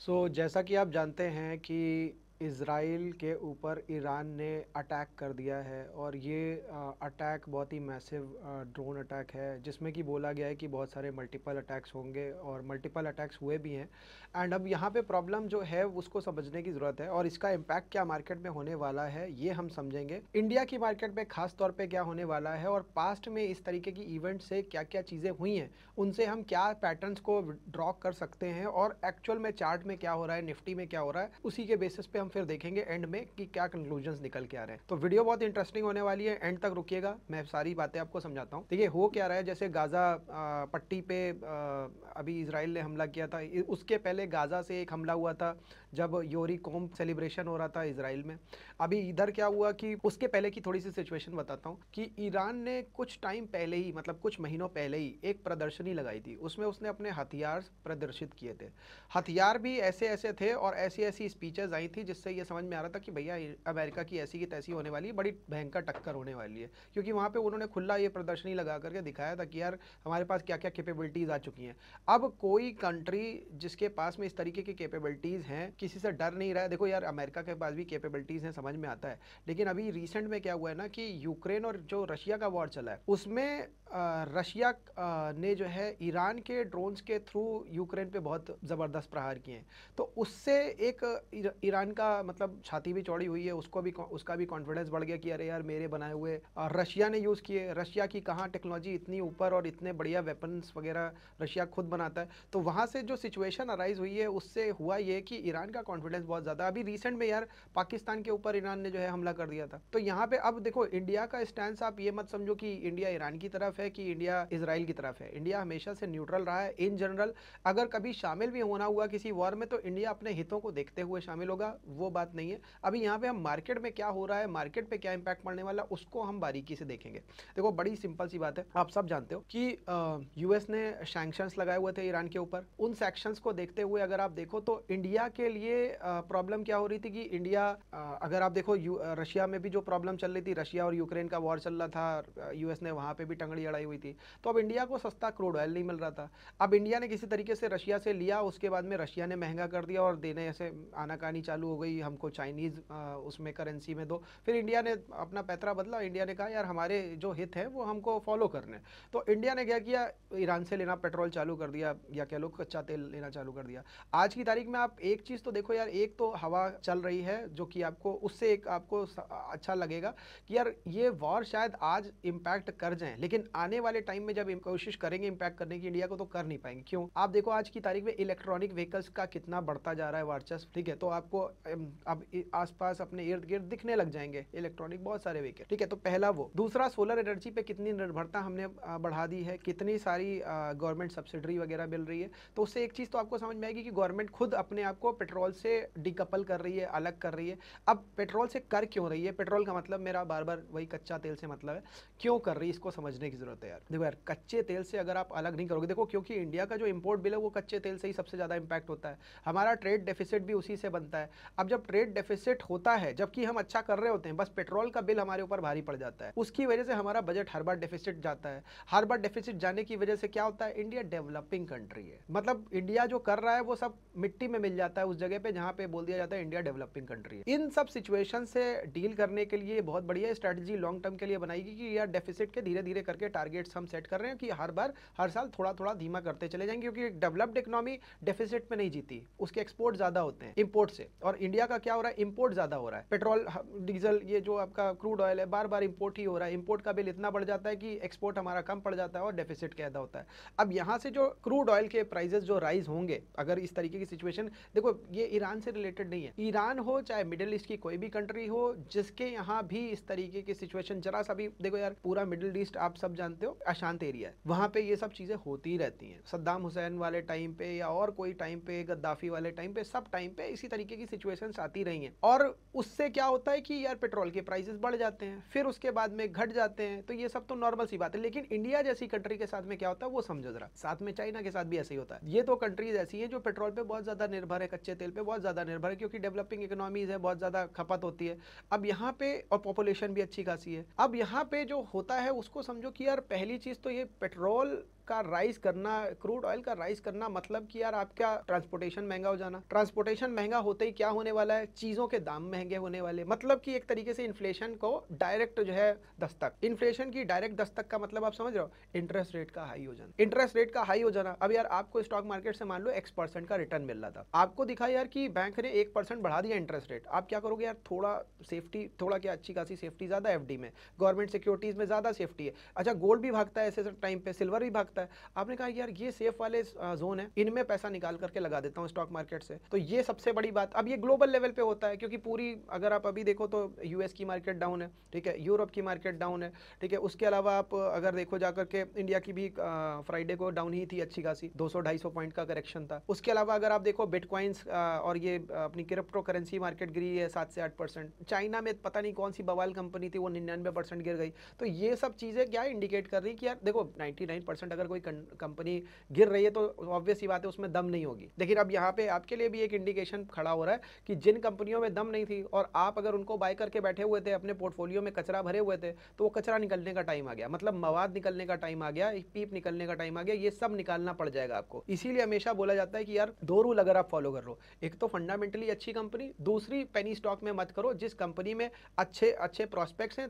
सो so, जैसा कि आप जानते हैं कि इसराइल के ऊपर ईरान ने अटैक कर दिया है और ये अटैक बहुत ही मैसिव ड्रोन अटैक है जिसमें कि बोला गया है कि बहुत सारे मल्टीपल अटैक्स होंगे और मल्टीपल अटैक्स हुए भी हैं एंड अब यहाँ पे प्रॉब्लम जो है उसको समझने की ज़रूरत है और इसका इम्पैक्ट क्या मार्केट में होने वाला है ये हम समझेंगे इंडिया की मार्केट में खास तौर पर क्या होने वाला है और पास्ट में इस तरीके की इवेंट से क्या क्या चीज़ें हुई हैं उनसे हम क्या पैटर्नस को ड्रॉ कर सकते हैं और एक्चुअल में चार्ट में क्या हो रहा है निफ्टी में क्या हो रहा है उसी के बेसिस पे हम हम फिर देखेंगे एंड में कि क्या कंक्लूजन निकल के आ रहे हैं तो वीडियो बहुत इंटरेस्टिंग होने वाली है एंड तक रुकिएगा मैं सारी बातें आपको समझाता हूँ देखिए हो क्या रहा है जैसे गाजा पट्टी पे अभी इसराइल ने हमला किया था उसके पहले गाजा से एक हमला हुआ था जब योरी कॉम सेलिब्रेशन हो रहा था इसराइल में अभी इधर क्या हुआ कि उसके पहले की थोड़ी सी सिचुएशन बताता हूँ कि ईरान ने कुछ टाइम पहले ही मतलब कुछ महीनों पहले ही एक प्रदर्शनी लगाई थी उसमें उसने अपने हथियार प्रदर्शित किए थे हथियार भी ऐसे ऐसे थे और ऐसी ऐसी स्पीचेज आई थी जिससे ये समझ में आ रहा था कि भैया अमेरिका की ऐसी की तैसी होने वाली बड़ी भयंकर टक्कर होने वाली है क्योंकि वहाँ पर उन्होंने खुला ये प्रदर्शनी लगा करके दिखाया था कि यार हमारे पास क्या क्या कैपेबिलिटीज़ आ चुकी हैं अब कोई कंट्री जिसके पास में इस तरीके की कैपेबिलिटीज़ हैं किसी से डर नहीं रहा है देखो यार अमेरिका के पास भी कैपेबिलिटीज़ हैं समझ में आता है लेकिन अभी रिसेंट में क्या हुआ है ना कि यूक्रेन और जो रशिया का वॉर चला है उसमें रशिया ने जो है ईरान के ड्रोन्स के थ्रू यूक्रेन पे बहुत ज़बरदस्त प्रहार किए हैं तो उससे एक ईरान का मतलब छाती भी चौड़ी हुई है उसको भी उसका भी कॉन्फिडेंस बढ़ गया कि अरे यार मेरे बनाए हुए रशिया ने यूज़ किए रशिया की कहाँ टेक्नोलॉजी इतनी ऊपर और इतने बढ़िया वेपन्स वगैरह रशिया खुद बनाता है तो वहाँ से जो सिचुएशन अराइज हुई है उससे हुआ ये कि ईरान का कॉन्फिडेंस बहुत ज़्यादा अभी रिसेंट में यार पाकिस्तान के ऊपर ईरान ने जो है हमला कर दिया था तो यहाँ पर अब देखो इंडिया का स्टैंड आप ये मत समझो कि इंडिया ईरान की तरफ तरफ है कि इंडिया इसराइल की तरफ है इंडिया हमेशा से न्यूट्रल रहा है इन जनरल अगर कभी शामिल भी होना हुआ किसी वॉर में तो इंडिया अपने हितों को देखते हुए शामिल होगा वो बात नहीं है अभी यहाँ पे हम मार्केट में क्या हो रहा है मार्केट पे क्या इंपैक्ट पड़ने वाला उसको हम बारीकी से देखेंगे देखो बड़ी सिंपल सी बात है आप सब जानते हो कि यूएस ने सैंक्शंस लगाए हुए थे ईरान के ऊपर उन सेक्शन को देखते हुए अगर आप देखो तो इंडिया के लिए प्रॉब्लम क्या हो रही थी कि इंडिया अगर आप देखो रशिया में भी जो प्रॉब्लम चल रही थी रशिया और यूक्रेन का वॉर चल रहा था यूएस ने वहां पर भी टंगड़ी लड़ाई हुई थी तो अब इंडिया को सस्ता क्रूड ऑयल नहीं मिल रहा था अब इंडिया ने किसी तरीके से रशिया से लिया उसके बाद में रशिया ने महंगा कर दिया और देने से आनाकानी चालू हो गई हमको चाइनीज़ उसमें करेंसी में दो फिर इंडिया ने अपना पैतरा बदला इंडिया ने कहा यार हमारे जो हित है वो हमको फॉलो करने तो इंडिया ने क्या किया ईरान से लेना पेट्रोल चालू कर दिया या कह लो कच्चा तेल लेना चालू कर दिया आज की तारीख में आप एक चीज़ तो देखो यार एक तो हवा चल रही है जो कि आपको उससे एक आपको अच्छा लगेगा कि यार ये वॉर शायद आज इम्पैक्ट कर जाए लेकिन आने वाले टाइम में जब कोशिश करेंगे इम्पैक्ट करने की इंडिया को तो कर नहीं पाएंगे क्यों आप देखो आज की तारीख में इलेक्ट्रॉनिक व्हीकल्स का कितना बढ़ता जा रहा है वर्चस्व ठीक है तो आपको अब पास अपने इर्द गिर्द दिखने लग जाएंगे इलेक्ट्रॉनिक बहुत सारे व्हीकल ठीक है तो पहला वो दूसरा सोलर एनर्जी पे कितनी निर्भरता हमने बढ़ा दी है कितनी सारी गवर्नमेंट सब्सिडी वगैरह मिल रही है तो उससे एक चीज़ तो आपको समझ में आएगी कि गवर्नमेंट खुद अपने आप को पेट्रोल से डिकपल कर रही है अलग कर रही है अब पेट्रोल से कर क्यों रही है पेट्रोल का मतलब मेरा बार बार वही कच्चा तेल से मतलब है क्यों कर रही है इसको समझने की जरूरत ज़रूरत है यार देखो यार कच्चे तेल से अगर आप अलग नहीं करोगे देखो क्योंकि इंडिया का जो इम्पोर्ट बिल है वो कच्चे तेल से ही सबसे ज़्यादा इम्पैक्ट होता है हमारा ट्रेड डेफिसिट भी उसी से बनता है अब जब ट्रेड डेफिसिट होता है जबकि हम अच्छा कर रहे होते हैं बस पेट्रोल का बिल हमारे ऊपर भारी पड़ जाता है उसकी वजह से हमारा बजट हर बार डेफिसिट जाता है हर बार डेफिसिट जाने की वजह से क्या होता है इंडिया डेवलपिंग कंट्री है मतलब इंडिया जो कर रहा है वो सब मिट्टी में मिल जाता है उस जगह पे जहाँ पे बोल दिया जाता है इंडिया डेवलपिंग कंट्री है इन सब सिचुएशन से डील करने के लिए बहुत बढ़िया स्ट्रैटेजी लॉन्ग टर्म के लिए बनाएगी कि यार डेफिसिट के धीरे धीरे करके टारगेट्स हम सेट कर रहे हैं कि हर बार हर साल थोड़ा थोड़ा धीमा करते चले जाएंगे क्योंकि एक डेवलप्ड इकोनॉमी डेफिसिट में नहीं जीती उसके एक्सपोर्ट ज़्यादा होते हैं इम्पोर्ट से और इंडिया का क्या हो रहा है इम्पोर्ट ज़्यादा हो रहा है पेट्रोल डीजल ये जो आपका क्रूड ऑयल है बार बार इम्पोर्ट ही हो रहा है इम्पोर्ट का बिल इतना बढ़ जाता है कि एक्सपोर्ट हमारा कम पड़ जाता है और डेफिसिट कैदा होता है अब यहाँ से जो क्रूड ऑयल के प्राइजेस जो राइज होंगे अगर इस तरीके की सिचुएशन देखो ये ईरान से रिलेटेड नहीं है ईरान हो चाहे मिडिल ईस्ट की कोई भी कंट्री हो जिसके यहाँ भी इस तरीके की सिचुएशन जरा सा भी देखो यार पूरा मिडिल ईस्ट आप सब जानते जानते हो अशांत एरिया है वहाँ पे ये सब चीज़ें होती ही रहती हैं सद्दाम हुसैन वाले टाइम पे या और कोई टाइम पे गद्दाफी वाले टाइम पे सब टाइम पे इसी तरीके की सिचुएशन आती रही हैं और उससे क्या होता है कि यार पेट्रोल के प्राइसेस बढ़ जाते हैं फिर उसके बाद में घट जाते हैं तो ये सब तो नॉर्मल सी बात है लेकिन इंडिया जैसी कंट्री के साथ में क्या होता है वो समझो जरा साथ में चाइना के साथ भी ऐसे ही होता है ये तो कंट्रीज ऐसी हैं जो पेट्रोल पर बहुत ज़्यादा निर्भर है कच्चे तेल पर बहुत ज़्यादा निर्भर है क्योंकि डेवलपिंग इकोनॉमीज है बहुत ज़्यादा खपत होती है अब यहाँ पे और पॉपुलेशन भी अच्छी खासी है अब यहाँ पे जो होता है उसको समझो कि और पहली चीज़ तो ये पेट्रोल का राइस करना क्रूड ऑयल का राइस करना मतलब कि यार आपका ट्रांसपोर्टेशन महंगा हो जाना ट्रांसपोर्टेशन महंगा होते ही क्या होने वाला है चीज़ों के दाम महंगे होने वाले मतलब कि एक तरीके से इन्फ्लेशन को डायरेक्ट जो है दस्तक इन्फ्लेशन की डायरेक्ट दस्तक का मतलब आप समझ रहे हो इंटरेस्ट रेट का हाई हो जाना इंटरेस्ट रेट का हाई हो जाना अब यार आपको स्टॉक मार्केट से मान लो एक्स परसेंट का रिटर्न मिल रहा था आपको दिखा यार कि बैंक ने एक परसेंट बढ़ा दिया इंटरेस्ट रेट आप क्या करोगे यार थोड़ा सेफ्टी थोड़ा क्या अच्छी खासी सेफ्टी ज़्यादा एफ में गवर्नमेंट सिक्योरिटीज़ में ज़्यादा सेफ्टी है अच्छा गोल्ड भी भागता है ऐसे टाइम पे सिल्वर भी भागता है सकता है आपने कहा यार ये सेफ वाले जोन है इनमें पैसा निकाल करके लगा देता हूँ स्टॉक मार्केट से तो ये सबसे बड़ी बात अब ये ग्लोबल लेवल पे होता है क्योंकि पूरी अगर आप अभी देखो तो यूएस की मार्केट डाउन है ठीक है यूरोप की मार्केट डाउन है ठीक है उसके अलावा आप अगर देखो जाकर के इंडिया की भी फ्राइडे को डाउन ही थी अच्छी खासी दो सौ पॉइंट का करेक्शन था उसके अलावा अगर आप देखो बिटकॉइंस और ये अपनी क्रिप्टो करेंसी मार्केट गिरी है सात से आठ चाइना में पता नहीं कौन सी बवाल कंपनी थी वो निन्यानवे गिर गई तो ये सब चीज़ें क्या इंडिकेट कर रही कि यार देखो नाइनटी अगर कोई कंपनी गिर रही है तो ऑब्वियस ही बात है उसमें दम नहीं होगी लेकिन अब यहाँ पे आपके लिए भी एक इंडिकेशन खड़ा हो रहा है कि जिन कंपनियों में दम नहीं थी और आप अगर उनको बाय करके बैठे हुए थे अपने पोर्टफोलियो में कचरा भरे हुए थे तो वो कचरा निकलने का टाइम आ गया मतलब मवाद निकलने का टाइम आ गया पीप निकलने का टाइम आ गया ये सब निकालना पड़ जाएगा आपको इसीलिए हमेशा बोला जाता है कि यार दो रूल अगर आप फॉलो कर लो एक तो फंडामेंटली अच्छी कंपनी दूसरी पेनी स्टॉक में मत करो जिस कंपनी में अच्छे अच्छे प्रॉस्पेक्ट्स हैं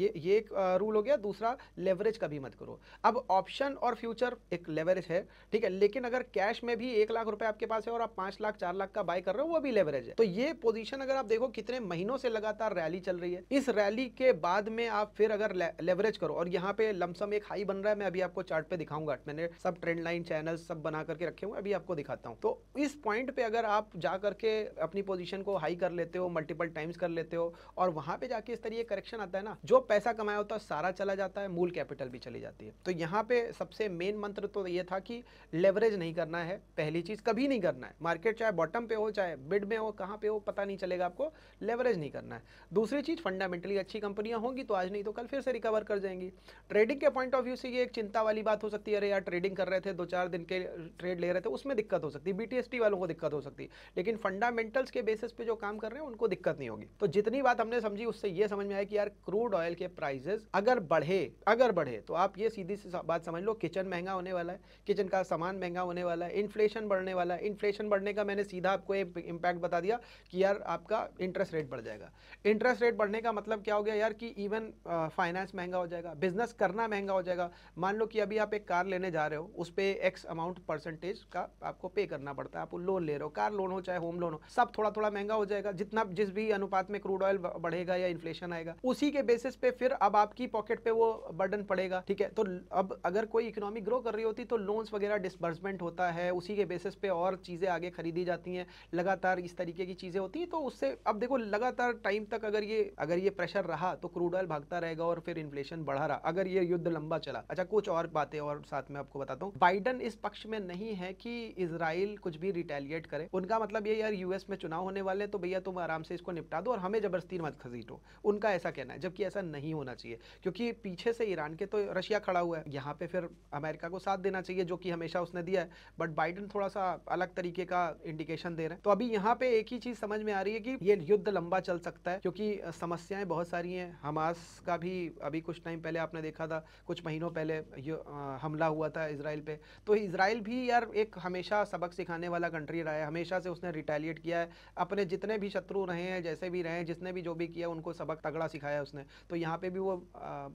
ये ये एक रूल हो गया दूसरा लेवरेज कभी मत करो अब ऑप्शन और फॉर फ्यूचर एक लेवरेज है ठीक है लेकिन अगर कैश में भी एक लाख रुपए आपके पास है और आप पांच लाख चार लाख का बाय कर रहे हो वो भी लेवरेज है तो ये पोजीशन अगर आप देखो कितने महीनों से लगातार रैली चल रही है इस रैली के बाद में आप फिर अगर लेवरेज करो और यहाँ पे लमसम एक हाई बन रहा है मैं अभी आपको चार्ट पे दिखाऊंगा मैंने सब ट्रेंड लाइन चैनल सब बना करके रखे हुए अभी आपको दिखाता हूँ तो इस पॉइंट पे अगर आप जा करके अपनी पोजिशन को हाई कर लेते हो मल्टीपल टाइम्स कर लेते हो और वहां पर जाके इस तरह करेक्शन आता है ना जो पैसा कमाया होता है सारा चला जाता है मूल कैपिटल भी चली जाती है तो यहाँ पे सबसे सबसे मेन मंत्र तो ये था कि लेवरेज नहीं करना है पहली चीज़ कभी नहीं करना है मार्केट चाहे बॉटम पे हो चाहे बिड में हो कहाँ पे हो पता नहीं चलेगा आपको लेवरेज नहीं करना है दूसरी चीज़ फंडामेंटली अच्छी कंपनियाँ होंगी तो आज नहीं तो कल फिर से रिकवर कर जाएंगी ट्रेडिंग के पॉइंट ऑफ व्यू से ये एक चिंता वाली बात हो सकती है अरे यार ट्रेडिंग कर रहे थे दो चार दिन के ट्रेड ले रहे थे उसमें दिक्कत हो सकती है बी वालों को दिक्कत हो सकती है लेकिन फंडामेंटल्स के बेसिस पे जो काम कर रहे हैं उनको दिक्कत नहीं होगी तो जितनी बात हमने समझी उससे ये समझ में आया कि यार क्रूड ऑयल के प्राइजेस अगर बढ़े अगर बढ़े तो आप ये सीधी सी बात समझ लो किचन महंगा होने वाला है किचन का सामान महंगा होने वाला है इन्फ्लेशन बढ़ने वाला है इन्फ्लेशन बढ़ने का मैंने सीधा आपको एक इम्पैक्ट बता दिया कि यार आपका इंटरेस्ट रेट बढ़ जाएगा इंटरेस्ट रेट बढ़ने का मतलब क्या हो गया यार कि इवन फाइनेंस महंगा हो जाएगा बिजनेस करना महंगा हो जाएगा मान लो कि अभी आप एक कार लेने जा रहे हो उस पर एक्स अमाउंट परसेंटेज का आपको पे करना पड़ता है आप लोन ले रहे हो कार लोन हो चाहे होम लोन हो सब थोड़ा थोड़ा महंगा हो जाएगा जितना जिस भी अनुपात में क्रूड ऑयल बढ़ेगा या इन्फ्लेशन आएगा उसी के बेसिस पे फिर अब आपकी पॉकेट पे वो बर्डन पड़ेगा ठीक है तो अब अगर कोई इकोनॉमी ग्रो कर रही होती तो लोन्स वगैरह डिसबर्समेंट होता है उसी के बेसिस पे और चीज़ें आगे खरीदी जाती हैं लगातार इस तरीके की चीज़ें होती हैं तो उससे अब देखो लगातार टाइम तक अगर ये अगर ये प्रेशर रहा तो क्रूड ऑयल भागता रहेगा और फिर इन्फ्लेशन बढ़ा रहा अगर ये युद्ध लंबा चला अच्छा कुछ और बातें और साथ में आपको बताता हूँ बाइडन इस पक्ष में नहीं है कि इसराइल कुछ भी रिटेलिएट करे उनका मतलब ये यार यूएस में चुनाव होने वाले तो भैया तुम आराम से इसको निपटा दो और हमें जबरदस्ती मत खसीटो उनका ऐसा कहना है जबकि ऐसा नहीं होना चाहिए क्योंकि पीछे से ईरान के तो रशिया खड़ा हुआ है यहाँ पे फिर अमेरिका को साथ देना चाहिए जो कि हमेशा उसने दिया है बट बाइडन थोड़ा सा अलग तरीके का इंडिकेशन दे रहे हैं तो अभी यहाँ पे एक ही चीज़ समझ में आ रही है कि ये युद्ध लंबा चल सकता है क्योंकि समस्याएं बहुत सारी हैं हमास का भी अभी कुछ टाइम पहले आपने देखा था कुछ महीनों पहले आ, हमला हुआ था इसराइल पे तो इसराइल भी यार एक हमेशा सबक सिखाने वाला कंट्री रहा है हमेशा से उसने रिटेलिएट किया है अपने जितने भी शत्रु रहे हैं जैसे भी रहे हैं जिसने भी जो भी किया उनको सबक तगड़ा सिखाया उसने तो यहाँ पे भी वो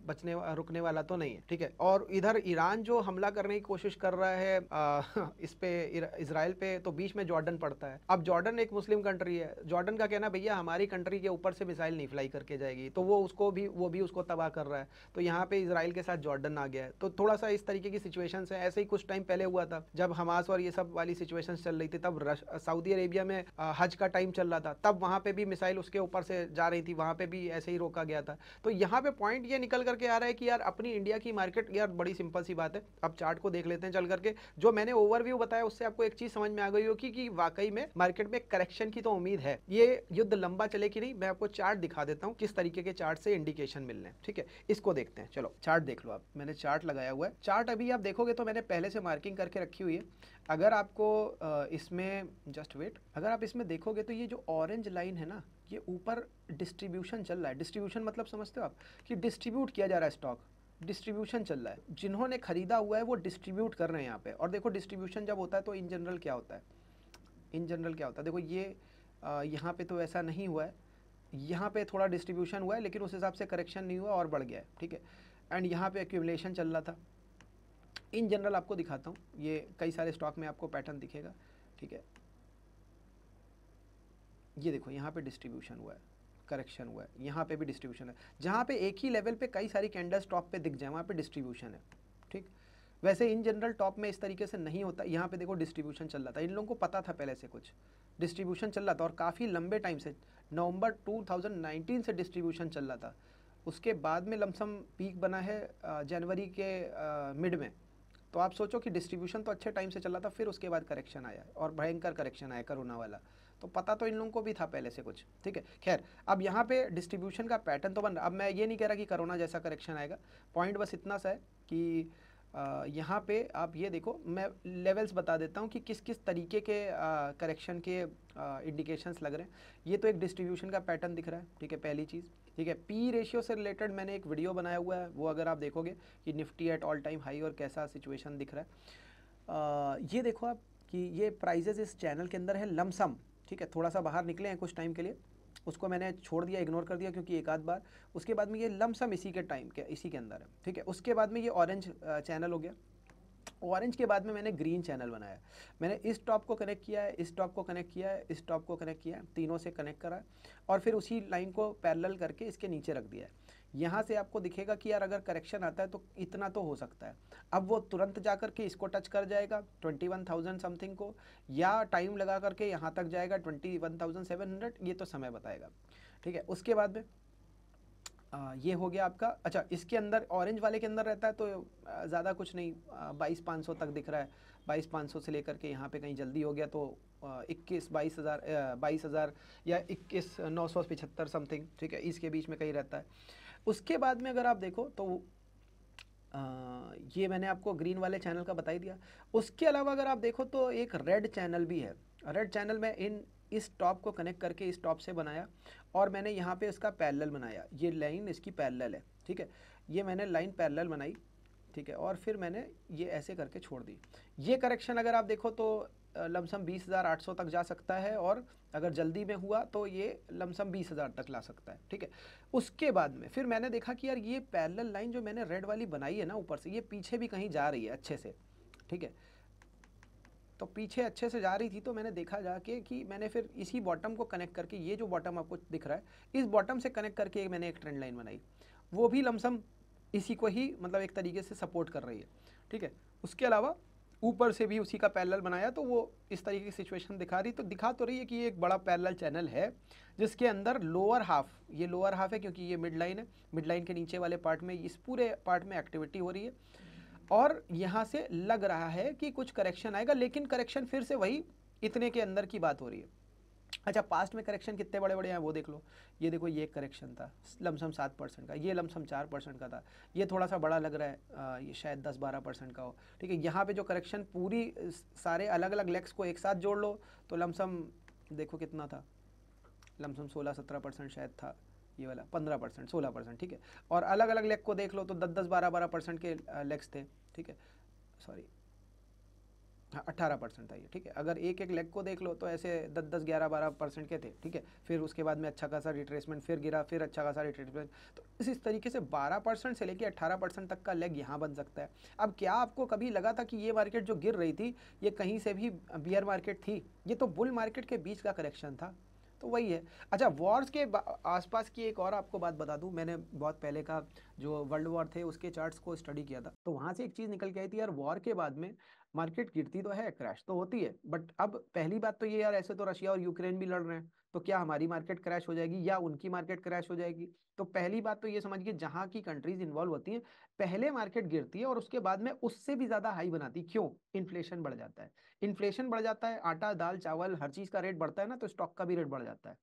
बचने रुकने वाला तो नहीं है ठीक है और इधर ईरान ईरान जो हमला करने की कोशिश कर रहा है आ, इस पे इसराइल पे तो बीच में जॉर्डन पड़ता है अब जॉर्डन एक मुस्लिम कंट्री है जॉर्डन का कहना भैया हमारी कंट्री के ऊपर से मिसाइल नहीं फ्लाई करके जाएगी तो वो उसको भी वो भी उसको तबाह कर रहा है तो यहाँ पे इसराइल के साथ जॉर्डन आ गया है तो थोड़ा सा इस तरीके की सिचुएशन है ऐसे ही कुछ टाइम पहले हुआ था जब हमास और ये सब वाली सिचुएशन चल रही थी तब सऊदी अरेबिया में हज का टाइम चल रहा था तब वहाँ पे भी मिसाइल उसके ऊपर से जा रही थी वहाँ पे भी ऐसे ही रोका गया था तो यहाँ पे पॉइंट ये निकल करके आ रहा है कि यार अपनी इंडिया की मार्केट यार बड़ी सिंपल सी बात बात है अब चार्ट को देख लेते हैं चल करके जो मैंने ओवरव्यू बताया उससे आपको एक चीज समझ में आ गई होगी कि वाकई में मार्केट में करेक्शन की तो उम्मीद है ये युद्ध लंबा चले कि नहीं मैं आपको चार्ट दिखा देता हूँ किस तरीके के चार्ट से इंडिकेशन मिलने ठीक है इसको देखते हैं चलो चार्ट देख लो आप मैंने चार्ट लगाया हुआ है चार्ट अभी आप देखोगे तो मैंने पहले से मार्किंग करके रखी हुई है अगर आपको इसमें जस्ट वेट अगर आप इसमें देखोगे तो ये जो ऑरेंज लाइन है ना ये ऊपर डिस्ट्रीब्यूशन चल रहा है डिस्ट्रीब्यूशन मतलब समझते हो आप कि डिस्ट्रीब्यूट किया जा रहा है स्टॉक डिस्ट्रीब्यूशन चल रहा है जिन्होंने ख़रीदा हुआ है वो डिस्ट्रीब्यूट कर रहे हैं यहाँ पे और देखो डिस्ट्रीब्यूशन जब होता है तो इन जनरल क्या होता है इन जनरल क्या होता है देखो ये यहाँ पे तो ऐसा नहीं हुआ है यहाँ पे थोड़ा डिस्ट्रीब्यूशन हुआ है लेकिन उस हिसाब से करेक्शन नहीं हुआ और बढ़ गया है ठीक है एंड यहाँ पे एक्यूमलेशन चल रहा था इन जनरल आपको दिखाता हूँ ये कई सारे स्टॉक में आपको पैटर्न दिखेगा ठीक है ये देखो यहाँ पे डिस्ट्रीब्यूशन हुआ है करेक्शन हुआ है यहाँ पे भी डिस्ट्रीब्यूशन है जहाँ पे एक ही लेवल पे कई सारी कैंडल्स टॉप पे दिख जाए वहाँ पे डिस्ट्रीब्यूशन है ठीक वैसे इन जनरल टॉप में इस तरीके से नहीं होता यहाँ पे देखो डिस्ट्रीब्यूशन चल रहा था इन लोगों को पता था पहले से कुछ डिस्ट्रीब्यूशन चल रहा था और काफ़ी लंबे टाइम से नवंबर 2019 से डिस्ट्रीब्यूशन चल रहा था उसके बाद में लमसम पीक बना है जनवरी के मिड में तो आप सोचो कि डिस्ट्रीब्यूशन तो अच्छे टाइम से चल रहा था फिर उसके बाद करेक्शन आया और भयंकर करेक्शन आया करोना वाला तो पता तो इन लोगों को भी था पहले से कुछ ठीक है खैर अब यहाँ पे डिस्ट्रीब्यूशन का पैटर्न तो बन रहा अब मैं ये नहीं कह रहा कि करोना जैसा करेक्शन आएगा पॉइंट बस इतना सा है कि यहाँ पे आप ये देखो मैं लेवल्स बता देता हूँ कि किस किस तरीके के करेक्शन के इंडिकेशंस लग रहे हैं ये तो एक डिस्ट्रीब्यूशन का पैटर्न दिख रहा है ठीक है पहली चीज़ ठीक है पी रेशियो से रिलेटेड मैंने एक वीडियो बनाया हुआ है वो अगर आप देखोगे कि Nifty at all time high और कैसा सिचुएशन दिख रहा है आ, ये देखो आप कि ये प्राइजेज इस चैनल के अंदर है लमसम ठीक है थोड़ा सा बाहर निकले हैं कुछ टाइम के लिए उसको मैंने छोड़ दिया इग्नोर कर दिया क्योंकि एक आध बार उसके बाद में ये लमसम इसी के टाइम के इसी के अंदर है ठीक है उसके बाद में ये ऑरेंज चैनल हो गया ऑरेंज के बाद में मैंने ग्रीन चैनल बनाया मैंने इस टॉप को कनेक्ट किया है इस टॉप को कनेक्ट किया है इस टॉप को कनेक्ट किया है तीनों से कनेक्ट करा है और फिर उसी लाइन को पैरल करके इसके नीचे रख दिया है यहाँ से आपको दिखेगा कि यार अगर करेक्शन आता है तो इतना तो हो सकता है अब वो तुरंत जा करके इसको टच कर जाएगा 21,000 समथिंग को या टाइम लगा करके यहाँ तक जाएगा 21,700 ये तो समय बताएगा ठीक है उसके बाद में आ, ये हो गया आपका अच्छा इसके अंदर ऑरेंज वाले के अंदर रहता है तो ज़्यादा कुछ नहीं बाईस पाँच सौ तक दिख रहा है बाईस पाँच सौ से लेकर के यहाँ पे कहीं जल्दी हो गया तो इक्कीस बाईस हज़ार बाईस हज़ार या इक्कीस नौ सौ पिछहत्तर समथिंग ठीक है इसके बीच में कहीं रहता है उसके बाद में अगर आप देखो तो आ, ये मैंने आपको ग्रीन वाले चैनल का बताई दिया उसके अलावा अगर आप देखो तो एक रेड चैनल भी है रेड चैनल में इन इस टॉप को कनेक्ट करके इस टॉप से बनाया और मैंने यहाँ पे इसका पैरेलल बनाया ये लाइन इसकी पैरेलल है ठीक है ये मैंने लाइन पैरेलल बनाई ठीक है और फिर मैंने ये ऐसे करके छोड़ दी ये करेक्शन अगर आप देखो तो लमसम बीस हज़ार आठ सौ तक जा सकता है और अगर जल्दी में हुआ तो ये लमसम बीस हज़ार तक ला सकता है ठीक है उसके बाद में फिर मैंने देखा कि यार ये पैरेलल लाइन जो मैंने रेड वाली बनाई है ना ऊपर से ये पीछे भी कहीं जा रही है अच्छे से ठीक है तो पीछे अच्छे से जा रही थी तो मैंने देखा जाके कि मैंने फिर इसी बॉटम को कनेक्ट करके ये जो बॉटम आपको दिख रहा है इस बॉटम से कनेक्ट करके मैंने एक ट्रेंड लाइन बनाई वो भी लमसम इसी को ही मतलब एक तरीके से सपोर्ट कर रही है ठीक है उसके अलावा ऊपर से भी उसी का पैरल बनाया तो वो इस तरीके की सिचुएशन दिखा रही तो दिखा तो रही है कि ये एक बड़ा पैरल चैनल है जिसके अंदर लोअर हाफ ये लोअर हाफ है क्योंकि ये मिड लाइन है मिड लाइन के नीचे वाले पार्ट में इस पूरे पार्ट में एक्टिविटी हो रही है और यहाँ से लग रहा है कि कुछ करेक्शन आएगा लेकिन करेक्शन फिर से वही इतने के अंदर की बात हो रही है अच्छा पास्ट में करेक्शन कितने बड़े बड़े हैं वो देख लो ये देखो ये करेक्शन था लमसम सात परसेंट का ये लमसम चार परसेंट का था ये थोड़ा सा बड़ा लग रहा है आ, ये शायद दस बारह परसेंट का हो ठीक है यहाँ पे जो करेक्शन पूरी सारे अलग अलग लेग्स को एक साथ जोड़ लो तो लमसम देखो कितना था लमसम सोलह सत्रह परसेंट शायद था ये वाला पंद्रह परसेंट सोलह परसेंट ठीक है और अलग अलग लेग को देख लो तो दस दस बारह बारह परसेंट के लेग्स थे ठीक है सॉरी अट्ठारह परसेंट था ये ठीक है अगर एक एक लेग को देख लो तो ऐसे दस दस ग्यारह बारह परसेंट के थे ठीक है फिर उसके बाद में अच्छा खासा रिट्रेसमेंट फिर गिरा फिर अच्छा खासा रिट्रेसमेंट तो इस इस तरीके से बारह परसेंट से लेकर अट्ठारह परसेंट तक का लेग यहाँ बन सकता है अब क्या आपको कभी लगा था कि ये मार्केट जो गिर रही थी ये कहीं से भी बियर मार्केट थी ये तो बुल मार्केट के बीच का करेक्शन था तो वही है अच्छा वॉर्स के आसपास की एक और आपको बात बता दूं मैंने बहुत पहले का जो वर्ल्ड वॉर थे उसके चार्ट्स को स्टडी किया था तो वहाँ से एक चीज़ निकल के आई थी यार वॉर के बाद में मार्केट गिरती तो है क्रैश तो होती है बट अब पहली बात तो ये यार ऐसे तो रशिया और यूक्रेन भी लड़ रहे हैं तो क्या हमारी मार्केट क्रैश हो जाएगी या उनकी मार्केट क्रैश हो जाएगी तो पहली बात तो ये समझिए जहां की कंट्रीज इन्वॉल्व होती हैं पहले मार्केट गिरती है और उसके बाद में उससे भी ज्यादा हाई बनाती क्यों इन्फ्लेशन बढ़ जाता है इन्फ्लेशन बढ़ जाता है आटा दाल चावल हर चीज का रेट बढ़ता है ना तो स्टॉक का भी रेट बढ़ जाता है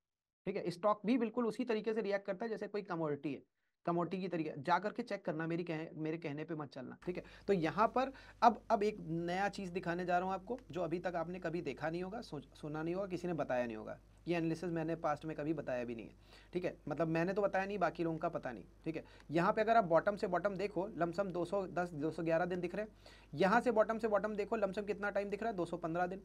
ठीक है स्टॉक भी बिल्कुल उसी तरीके से रिएक्ट करता है जैसे कोई कमोडिटी है कमोटी की तरीके जा करके चेक करना मेरी कह मेरे कहने पे मत चलना ठीक है तो यहाँ पर अब अब एक नया चीज़ दिखाने जा रहा हूँ आपको जो अभी तक आपने कभी देखा नहीं होगा सुना नहीं होगा किसी ने बताया नहीं होगा ये एनालिसिस मैंने पास्ट में कभी बताया भी नहीं है ठीक है मतलब मैंने तो बताया नहीं बाकी लोगों का पता नहीं ठीक है यहाँ पे अगर आप बॉटम से बॉटम देखो लमसम 210 211 दिन दिख रहे हैं यहाँ से बॉटम से बॉटम देखो लमसम कितना टाइम दिख रहा है 215 दिन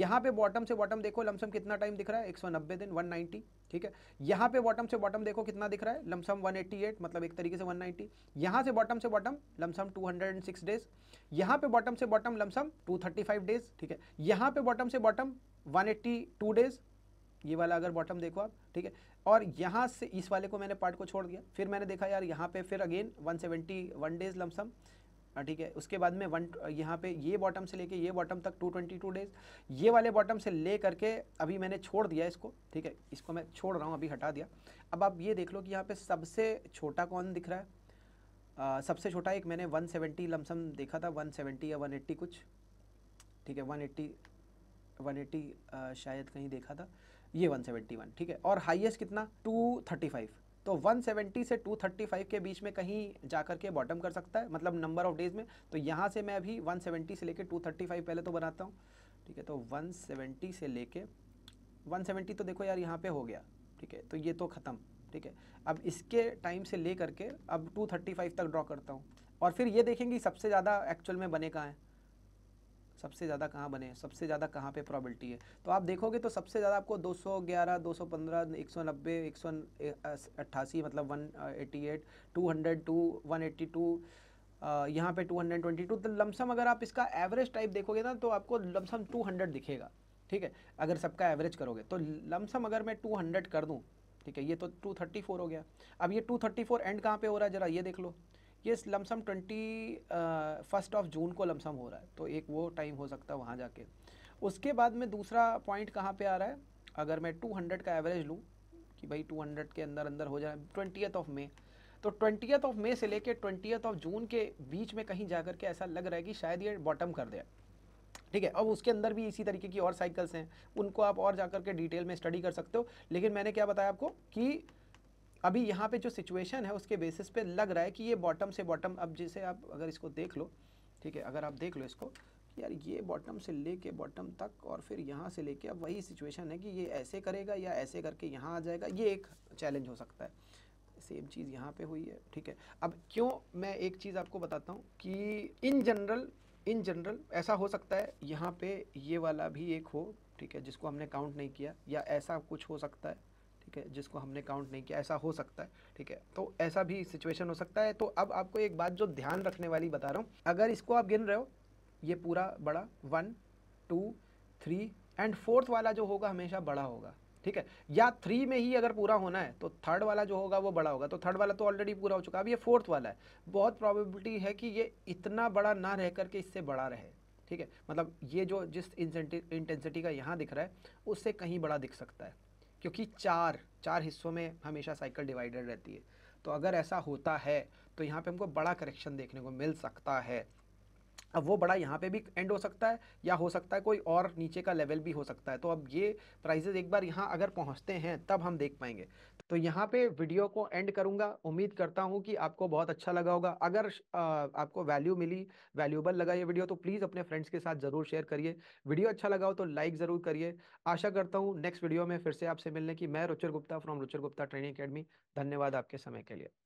यहाँ पे बॉटम से बॉटम देखो लमसम कितना टाइम दिख रहा है नब्बे दिन 190 ठीक है यहाँ पे बॉटम से बॉटम देखो कितना दिख रहा है लमसम एट मतलब एक तरीके से वन नाइन्टी यहाँ से बॉटम से बॉटम लमसम सिक्स डेज यहाँ पे बॉटम से बॉटम लमसम फाइव डेज ठीक है यहाँ पे बॉटम से बॉटम 182 डेज ये वाला अगर बॉटम देखो आप ठीक है और यहाँ से इस वाले को मैंने पार्ट को छोड़ दिया फिर मैंने देखा यार यहाँ पे फिर अगेन 170 वन डेज लमसम ठीक है उसके बाद में वन यहाँ पे ये बॉटम से लेके ये बॉटम तक 222 डेज ये वाले बॉटम से ले करके अभी मैंने छोड़ दिया इसको ठीक है इसको मैं छोड़ रहा हूँ अभी हटा दिया अब आप ये देख लो कि यहाँ पर सबसे छोटा कौन दिख रहा है आ, सबसे छोटा एक मैंने वन लमसम देखा था वन या वन कुछ ठीक है वन वन एटी शायद कहीं देखा था ये 171 ठीक है और हाईएस्ट कितना 235 तो 170 से 235 के बीच में कहीं जाकर के बॉटम कर सकता है मतलब नंबर ऑफ डेज में तो यहाँ से मैं अभी 170 से लेके 235 पहले तो बनाता हूँ ठीक है तो 170 से लेके 170 तो देखो यार यहाँ पे हो गया ठीक है तो ये तो ख़त्म ठीक है अब इसके टाइम से ले करके अब फाइव तक ड्रॉ करता हूँ और फिर ये देखेंगे सबसे ज़्यादा एक्चुअल में बने कहाँ हैं सबसे ज़्यादा कहाँ बने हैं सबसे ज़्यादा कहाँ पे प्रॉबिलिटी है तो आप देखोगे तो सबसे ज़्यादा आपको 211, 215, 190, 188 मतलब 188, 200, 2, 182 यहाँ पे 222 तो लमसम अगर आप इसका एवरेज टाइप देखोगे ना तो आपको लमसम 200 दिखेगा ठीक है अगर सबका एवरेज करोगे तो लमसम अगर मैं हंड्रेड कर दूँ ठीक है ये तो फोर हो गया अब ये फोर एंड कहाँ पर हो रहा है ज़रा ये देख लो ये lump sum twenty first of June को लमसम हो रहा है तो एक वो टाइम हो सकता है वहाँ जाके उसके बाद में दूसरा पॉइंट कहाँ पे आ रहा है अगर मैं 200 का एवरेज लूँ कि भाई 200 के अंदर अंदर हो जाए ट्वेंटी ऑफ मे तो ट्वेंटियथ ऑफ मे से लेके ट्वेंटियथ ऑफ जून के बीच में कहीं जा के ऐसा लग रहा है कि शायद ये बॉटम कर दे ठीक है अब उसके अंदर भी इसी तरीके की और साइकिल्स हैं उनको आप और जा के डिटेल में स्टडी कर सकते हो लेकिन मैंने क्या बताया आपको कि अभी यहाँ पे जो सिचुएशन है उसके बेसिस पे लग रहा है कि ये बॉटम से बॉटम अब जैसे आप अगर इसको देख लो ठीक है अगर आप देख लो इसको यार ये बॉटम से लेके बॉटम तक और फिर यहाँ से लेके अब वही सिचुएशन है कि ये ऐसे करेगा या ऐसे करके यहाँ आ जाएगा ये एक चैलेंज हो सकता है सेम चीज़ यहाँ पे हुई है ठीक है अब क्यों मैं एक चीज़ आपको बताता हूँ कि इन जनरल इन जनरल ऐसा हो सकता है यहाँ पे ये वाला भी एक हो ठीक है जिसको हमने काउंट नहीं किया या ऐसा कुछ हो सकता है ठीक है जिसको हमने काउंट नहीं किया ऐसा हो सकता है ठीक है तो ऐसा भी सिचुएशन हो सकता है तो अब आपको एक बात जो ध्यान रखने वाली बता रहा हूँ अगर इसको आप गिन रहे हो ये पूरा बड़ा one two three and fourth वाला जो होगा हमेशा बड़ा होगा ठीक है या थ्री में ही अगर पूरा होना है तो थर्ड वाला जो होगा वो बड़ा होगा तो थर्ड वाला तो ऑलरेडी पूरा हो चुका अब ये फोर्थ वाला है बहुत प्रॉबिलिटी है कि ये इतना बड़ा ना रह करके इससे बड़ा रहे ठीक है मतलब ये जो जिस इंटेंसिटी का यहाँ दिख रहा है उससे कहीं बड़ा दिख सकता है क्योंकि चार चार हिस्सों में हमेशा साइकिल डिवाइडेड रहती है तो अगर ऐसा होता है तो यहाँ पे हमको बड़ा करेक्शन देखने को मिल सकता है अब वो बड़ा यहाँ पे भी एंड हो सकता है या हो सकता है कोई और नीचे का लेवल भी हो सकता है तो अब ये प्राइजेज एक बार यहाँ अगर पहुँचते हैं तब हम देख पाएंगे तो यहाँ पे वीडियो को एंड करूँगा उम्मीद करता हूँ कि आपको बहुत अच्छा लगा होगा अगर आपको वैल्यू मिली वैल्यूबल लगा ये वीडियो तो प्लीज़ अपने फ्रेंड्स के साथ ज़रूर शेयर करिए वीडियो अच्छा लगा हो तो लाइक ज़रूर करिए आशा करता हूँ नेक्स्ट वीडियो में फिर से आपसे मिलने की मैं Ruchir Gupta from Ruchir Gupta training academy धन्यवाद आपके समय के लिए